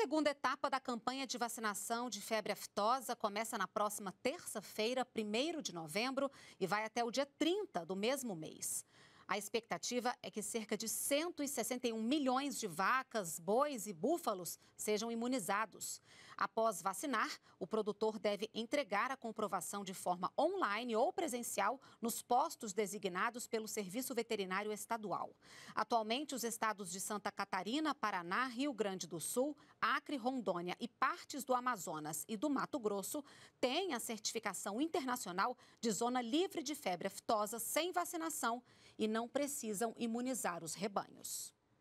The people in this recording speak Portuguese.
segunda etapa da campanha de vacinação de febre aftosa começa na próxima terça-feira, 1 de novembro, e vai até o dia 30 do mesmo mês. A expectativa é que cerca de 161 milhões de vacas, bois e búfalos sejam imunizados. Após vacinar, o produtor deve entregar a comprovação de forma online ou presencial nos postos designados pelo Serviço Veterinário Estadual. Atualmente, os estados de Santa Catarina, Paraná, Rio Grande do Sul, Acre, Rondônia e partes do Amazonas e do Mato Grosso têm a certificação internacional de zona livre de febre aftosa sem vacinação e não não precisam imunizar os rebanhos.